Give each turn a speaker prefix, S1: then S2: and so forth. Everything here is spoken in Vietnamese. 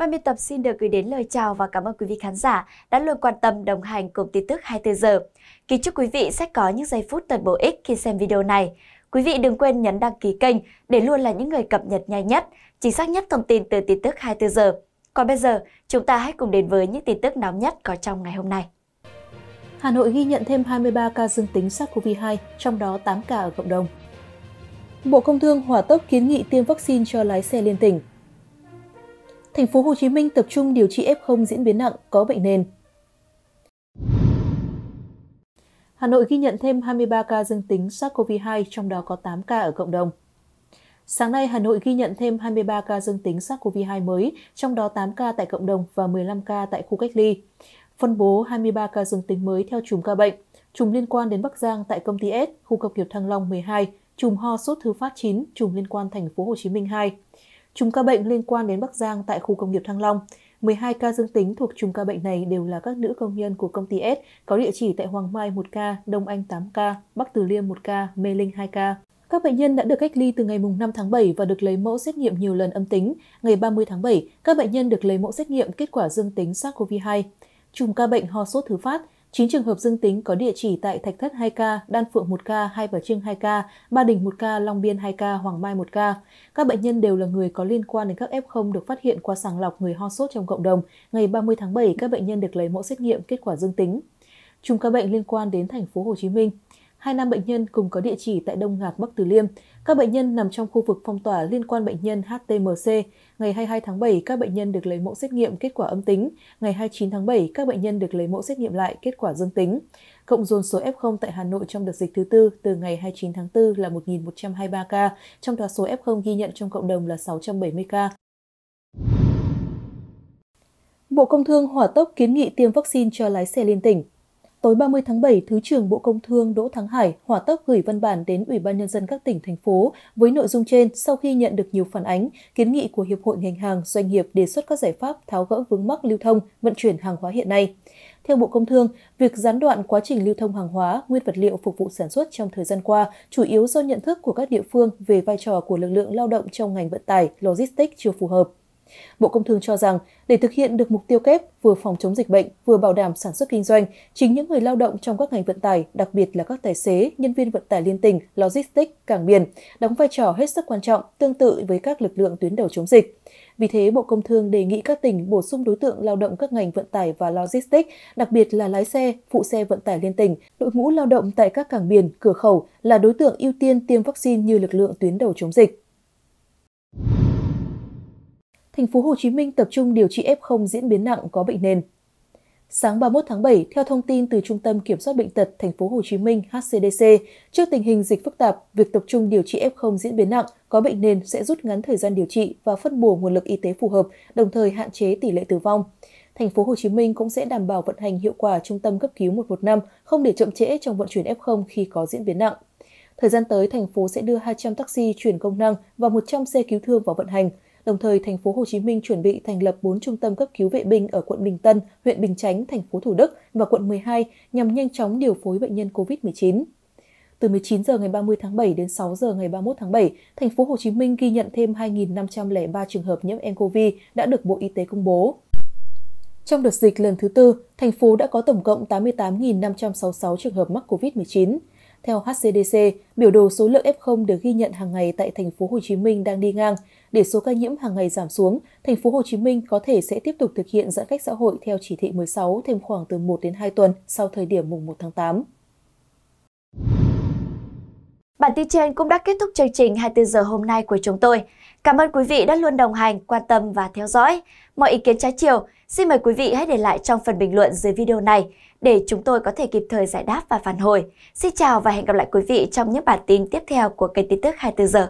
S1: Ban biên tập xin được gửi đến lời chào và cảm ơn quý vị khán giả đã luôn quan tâm đồng hành cùng tin tức 24 giờ. Kính chúc quý vị sẽ có những giây phút thật bổ ích khi xem video này. Quý vị đừng quên nhấn đăng ký kênh để luôn là những người cập nhật nhanh nhất, chính xác nhất thông tin từ tin tức 24 giờ. Còn bây giờ, chúng ta hãy cùng đến với những tin tức nóng nhất có trong ngày hôm nay. Hà
S2: Nội ghi nhận thêm 23 ca dương tính SARS-CoV-2, trong đó 8 ca ở cộng đồng. Bộ Công Thương hỏa tốc kiến nghị tiêm vaccine cho lái xe liên tỉnh, thành phố Hồ Chí Minh tập trung điều trị F0 diễn biến nặng có bệnh nền. Hà Nội ghi nhận thêm 23 ca dương tính SARS-CoV-2, trong đó có 8 ca ở cộng đồng. Sáng nay, Hà Nội ghi nhận thêm 23 ca dương tính SARS-CoV-2 mới, trong đó 8 ca tại cộng đồng và 15 ca tại khu cách ly. Phân bố 23 ca dương tính mới theo chùm ca bệnh, chùm liên quan đến Bắc Giang tại công ty S, khu công nghiệp Thăng Long 12, chùm ho sốt thứ phát 9, chùm liên quan thành phố Hồ Chí Minh 2, Chùm ca bệnh liên quan đến Bắc Giang tại khu công nghiệp Thăng Long. 12 ca dương tính thuộc chùm ca bệnh này đều là các nữ công nhân của công ty S, có địa chỉ tại Hoàng Mai 1 ca, Đông Anh 8 ca, Bắc Từ Liêm 1 ca, Mê Linh 2 ca. Các bệnh nhân đã được cách ly từ ngày 5 tháng 7 và được lấy mẫu xét nghiệm nhiều lần âm tính. Ngày 30 tháng 7, các bệnh nhân được lấy mẫu xét nghiệm kết quả dương tính SARS-CoV-2. Chùm ca bệnh ho sốt thứ phát, 9 trường hợp dương tính có địa chỉ tại Thạch Thất 2 ca, Đan Phượng 1 ca, Hai Bà Trưng 2 ca, Ba Đình 1 ca, Long Biên 2 ca, Hoàng Mai 1 ca. Các bệnh nhân đều là người có liên quan đến các F0 được phát hiện qua sàng lọc người ho sốt trong cộng đồng. Ngày 30 tháng 7, các bệnh nhân được lấy mẫu xét nghiệm kết quả dương tính. Chùm ca bệnh liên quan đến thành phố Hồ Chí Minh. Hai nam bệnh nhân cùng có địa chỉ tại Đông Ngạc, Bắc Từ Liêm. Các bệnh nhân nằm trong khu vực phong tỏa liên quan bệnh nhân HTMC. Ngày 22 tháng 7, các bệnh nhân được lấy mẫu xét nghiệm kết quả âm tính. Ngày 29 tháng 7, các bệnh nhân được lấy mẫu xét nghiệm lại kết quả dương tính. Cộng dồn số F0 tại Hà Nội trong đợt dịch thứ tư từ ngày 29 tháng 4 là 1.123 ca, trong đó số F0 ghi nhận trong cộng đồng là 670 ca. Bộ Công Thương hỏa tốc kiến nghị tiêm vaccine cho lái xe liên tỉnh. Tối 30 tháng 7, Thứ trưởng Bộ Công Thương Đỗ Thắng Hải hỏa tốc gửi văn bản đến Ủy ban Nhân dân các tỉnh, thành phố với nội dung trên sau khi nhận được nhiều phản ánh, kiến nghị của Hiệp hội ngành hàng, doanh nghiệp đề xuất các giải pháp tháo gỡ vướng mắc lưu thông, vận chuyển hàng hóa hiện nay. Theo Bộ Công Thương, việc gián đoạn quá trình lưu thông hàng hóa, nguyên vật liệu phục vụ sản xuất trong thời gian qua chủ yếu do nhận thức của các địa phương về vai trò của lực lượng lao động trong ngành vận tải, logistics chưa phù hợp. Bộ Công Thương cho rằng, để thực hiện được mục tiêu kép vừa phòng chống dịch bệnh, vừa bảo đảm sản xuất kinh doanh, chính những người lao động trong các ngành vận tải, đặc biệt là các tài xế, nhân viên vận tải liên tỉnh, logistics, cảng biển, đóng vai trò hết sức quan trọng tương tự với các lực lượng tuyến đầu chống dịch. Vì thế, Bộ Công Thương đề nghị các tỉnh bổ sung đối tượng lao động các ngành vận tải và logistics, đặc biệt là lái xe, phụ xe vận tải liên tỉnh, đội ngũ lao động tại các cảng biển, cửa khẩu là đối tượng ưu tiên tiêm vaccine như lực lượng tuyến đầu chống dịch thành phố Hồ Chí Minh tập trung điều trị F0 diễn biến nặng có bệnh nền. Sáng 31 tháng 7, theo thông tin từ Trung tâm Kiểm soát bệnh tật thành phố Hồ Chí Minh HCDC, trước tình hình dịch phức tạp, việc tập trung điều trị F0 diễn biến nặng có bệnh nền sẽ rút ngắn thời gian điều trị và phân bổ nguồn lực y tế phù hợp, đồng thời hạn chế tỷ lệ tử vong. Thành phố Hồ Chí Minh cũng sẽ đảm bảo vận hành hiệu quả trung tâm cấp cứu 115, không để chậm trễ trong vận chuyển F0 khi có diễn biến nặng. Thời gian tới, thành phố sẽ đưa 200 taxi chuyển công năng và 100 xe cứu thương vào vận hành. Đồng thời, thành phố Hồ Chí Minh chuẩn bị thành lập 4 trung tâm cấp cứu vệ binh ở quận Bình Tân, huyện Bình Chánh, thành phố Thủ Đức và quận 12 nhằm nhanh chóng điều phối bệnh nhân COVID-19. Từ 19 giờ ngày 30 tháng 7 đến 6 giờ ngày 31 tháng 7, thành phố Hồ Chí Minh ghi nhận thêm 2.503 trường hợp nhiễm nCoV đã được Bộ Y tế công bố. Trong đợt dịch lần thứ tư, thành phố đã có tổng cộng 88.566 trường hợp mắc COVID-19. Theo HCDC, biểu đồ số lượng F0 được ghi nhận hàng ngày tại thành phố Hồ Chí Minh đang đi ngang. Để số ca nhiễm hàng ngày giảm xuống, thành phố Hồ Chí Minh có thể sẽ tiếp tục thực hiện giãn cách xã hội theo chỉ thị 16 thêm khoảng từ 1 đến 2 tuần sau thời điểm mùng 1
S1: tháng 8. Bản tin trên cũng đã kết thúc chương trình 24 giờ hôm nay của chúng tôi. Cảm ơn quý vị đã luôn đồng hành, quan tâm và theo dõi. Mọi ý kiến trái chiều, xin mời quý vị hãy để lại trong phần bình luận dưới video này để chúng tôi có thể kịp thời giải đáp và phản hồi. Xin chào và hẹn gặp lại quý vị trong những bản tin tiếp theo của kênh tin tức 24 giờ.